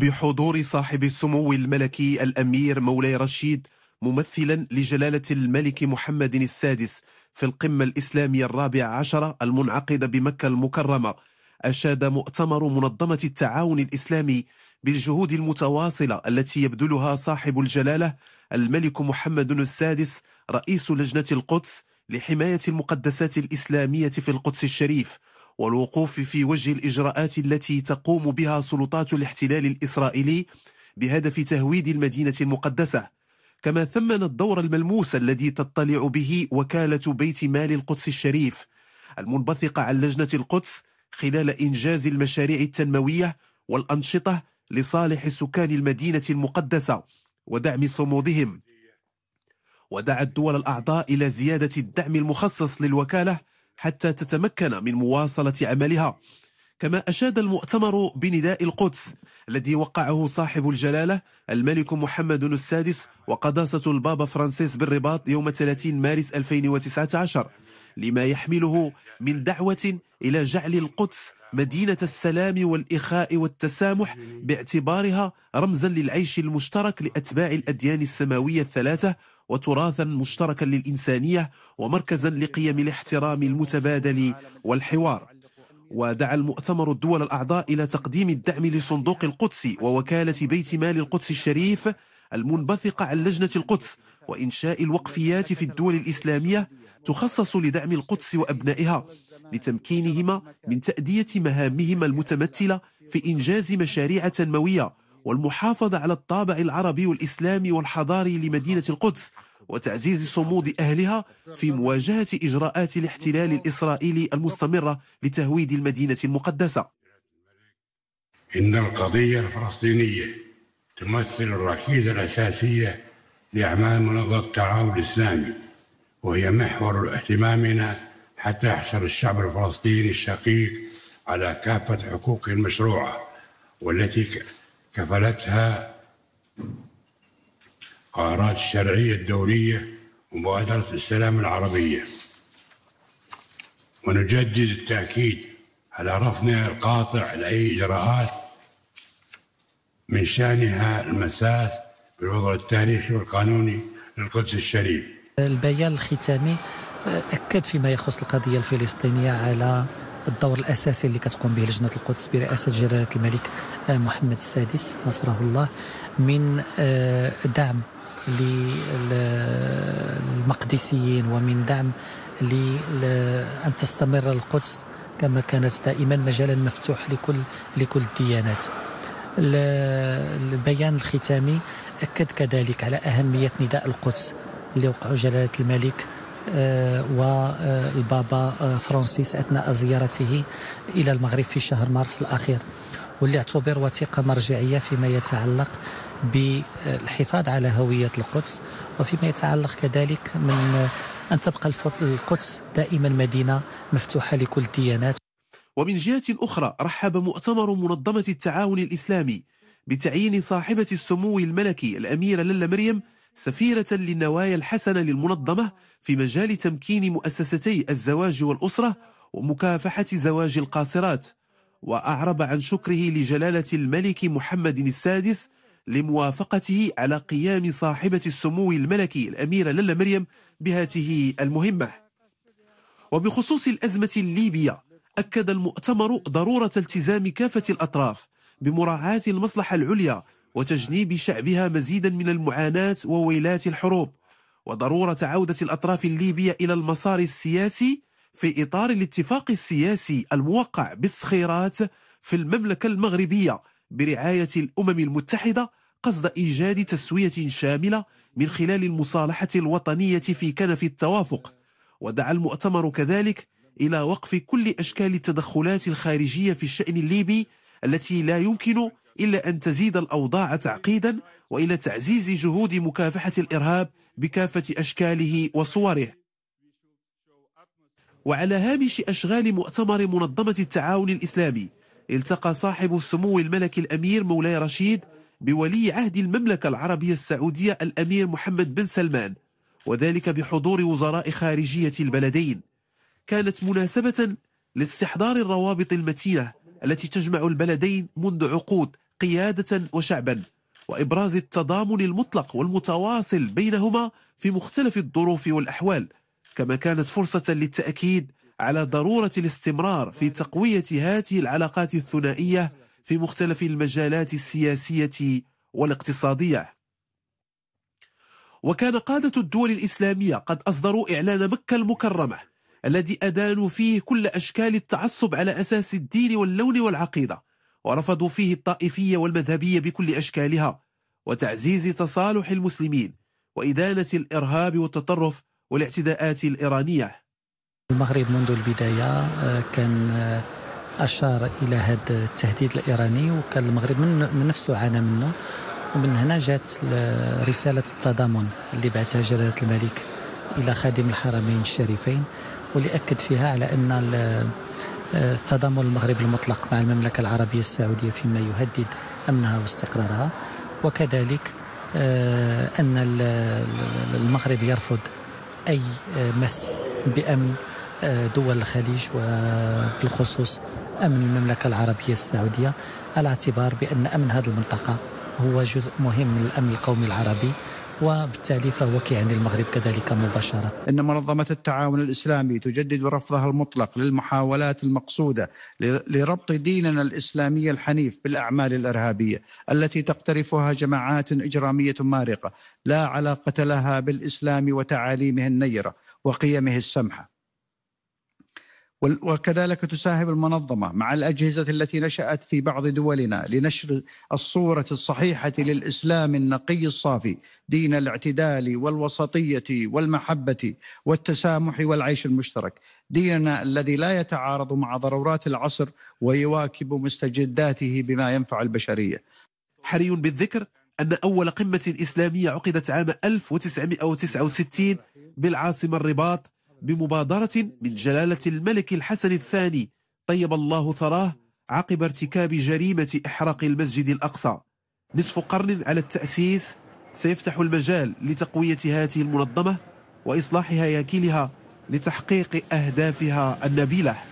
بحضور صاحب السمو الملكي الأمير مولاي رشيد ممثلا لجلالة الملك محمد السادس في القمة الإسلامية الرابعة عشرة المنعقدة بمكة المكرمة أشاد مؤتمر منظمة التعاون الإسلامي بالجهود المتواصلة التي يبذلها صاحب الجلالة الملك محمد السادس رئيس لجنة القدس لحماية المقدسات الإسلامية في القدس الشريف والوقوف في وجه الإجراءات التي تقوم بها سلطات الاحتلال الإسرائيلي بهدف تهويد المدينة المقدسة كما ثمن الدور الملموس الذي تطلع به وكالة بيت مال القدس الشريف المنبثقة عن لجنة القدس خلال إنجاز المشاريع التنموية والأنشطة لصالح سكان المدينة المقدسة ودعم صمودهم ودعا الدول الأعضاء إلى زيادة الدعم المخصص للوكالة حتى تتمكن من مواصلة عملها كما أشاد المؤتمر بنداء القدس الذي وقعه صاحب الجلالة الملك محمد السادس وقداسة البابا فرانسيس بالرباط يوم 30 مارس 2019 لما يحمله من دعوة إلى جعل القدس مدينة السلام والإخاء والتسامح باعتبارها رمزا للعيش المشترك لأتباع الأديان السماوية الثلاثة وتراثا مشتركا للإنسانية ومركزا لقيم الاحترام المتبادل والحوار ودعا المؤتمر الدول الأعضاء إلى تقديم الدعم لصندوق القدس ووكالة بيت مال القدس الشريف المنبثقة عن لجنة القدس وإنشاء الوقفيات في الدول الإسلامية تخصص لدعم القدس وأبنائها لتمكينهما من تأدية مهامهما المتمثلة في إنجاز مشاريع تنموية والمحافظة على الطابع العربي والإسلامي والحضاري لمدينة القدس وتعزيز صمود أهلها في مواجهة إجراءات الاحتلال الإسرائيلي المستمرة لتهويد المدينة المقدسة إن القضية الفلسطينية تمثل الركيزة الأساسية لأعمال منظمة التعاون الإسلامي وهي محور اهتمامنا حتى يحصل الشعب الفلسطيني الشقيق على كافة حقوقه المشروعة والتي كفلتها قرارات الشرعية الدولية ومبادرة السلام العربية ونجدد التأكيد على رفضنا القاطع لأي إجراءات من شأنها المساس بالوضع التاريخي والقانوني للقدس الشريف البيان الختامي أكد فيما يخص القضية الفلسطينية على الدور الاساسي اللي كتقوم به لجنه القدس برئاسه جلاله الملك آه، محمد السادس نصره الله من آه، دعم للمقدسيين ومن دعم لأن تستمر القدس كما كانت دائما مجالا مفتوح لكل لكل الديانات البيان الختامي أكد كذلك على أهمية نداء القدس اللي وقعه جلالة الملك آه، والبابا آه، فرانسيس أثناء زيارته إلى المغرب في شهر مارس الأخير واللي اعتبر وثيقة مرجعية فيما يتعلق بالحفاظ على هوية القدس وفيما يتعلق كذلك من أن تبقى القدس دائما مدينة مفتوحة لكل الديانات ومن جهة أخرى رحب مؤتمر منظمة التعاون الإسلامي بتعيين صاحبة السمو الملكي الأميرة للا مريم سفيرة للنوايا الحسنة للمنظمة في مجال تمكين مؤسستي الزواج والأسرة ومكافحة زواج القاصرات وأعرب عن شكره لجلالة الملك محمد السادس لموافقته على قيام صاحبة السمو الملكي الأميرة للا مريم بهاته المهمة وبخصوص الأزمة الليبية أكد المؤتمر ضرورة التزام كافة الأطراف بمراعاة المصلحة العليا وتجنيب شعبها مزيدا من المعاناة وويلات الحروب وضرورة عودة الأطراف الليبية إلى المسار السياسي في إطار الاتفاق السياسي الموقع بالصخيرات في المملكة المغربية برعاية الأمم المتحدة قصد إيجاد تسوية شاملة من خلال المصالحة الوطنية في كنف التوافق ودعا المؤتمر كذلك إلى وقف كل أشكال التدخلات الخارجية في الشأن الليبي التي لا يمكن إلا أن تزيد الأوضاع تعقيدا وإلى تعزيز جهود مكافحة الإرهاب بكافة أشكاله وصوره وعلى هامش أشغال مؤتمر منظمة التعاون الإسلامي التقى صاحب السمو الملكي الأمير مولاي رشيد بولي عهد المملكة العربية السعودية الأمير محمد بن سلمان وذلك بحضور وزراء خارجية البلدين كانت مناسبة لاستحضار الروابط المتينة التي تجمع البلدين منذ عقود قيادة وشعبا وإبراز التضامن المطلق والمتواصل بينهما في مختلف الظروف والأحوال كما كانت فرصة للتأكيد على ضرورة الاستمرار في تقوية هذه العلاقات الثنائية في مختلف المجالات السياسية والاقتصادية وكان قادة الدول الإسلامية قد أصدروا إعلان مكة المكرمة الذي أدانوا فيه كل أشكال التعصب على أساس الدين واللون والعقيدة ورفضوا فيه الطائفية والمذهبية بكل أشكالها وتعزيز تصالح المسلمين وإدانة الإرهاب والتطرف والاعتداءات الإيرانية المغرب منذ البداية آه، كان آه، أشار إلى هذا التهديد الإيراني وكان المغرب من نفسه عانى منه ومن هنا جات رسالة التضامن اللي بعثها جلالة الملك إلى خادم الحرمين الشريفين ولأكد فيها على أن تضامن المغرب المطلق مع المملكة العربية السعودية فيما يهدد أمنها واستقرارها وكذلك آه، أن المغرب يرفض أي آه، مس بأمن آه، دول الخليج وبالخصوص أمن المملكة العربية السعودية على اعتبار بأن أمن هذه المنطقة هو جزء مهم من الأمن القومي العربي وبالتالي فهو كيعني المغرب كذلك مباشرة إن منظمة التعاون الإسلامي تجدد رفضها المطلق للمحاولات المقصودة لربط ديننا الإسلامي الحنيف بالأعمال الإرهابية التي تقترفها جماعات إجرامية مارقة لا علاقة لها بالإسلام وتعاليمه النيرة وقيمه السمحة وكذلك تساهم المنظمة مع الأجهزة التي نشأت في بعض دولنا لنشر الصورة الصحيحة للإسلام النقي الصافي دين الاعتدال والوسطية والمحبة والتسامح والعيش المشترك ديننا الذي لا يتعارض مع ضرورات العصر ويواكب مستجداته بما ينفع البشرية حري بالذكر أن أول قمة إسلامية عقدت عام 1969 بالعاصمة الرباط بمبادرة من جلالة الملك الحسن الثاني طيب الله ثراه عقب ارتكاب جريمة إحراق المسجد الأقصى نصف قرن على التأسيس سيفتح المجال لتقوية هذه المنظمة وإصلاح هياكلها لتحقيق أهدافها النبيله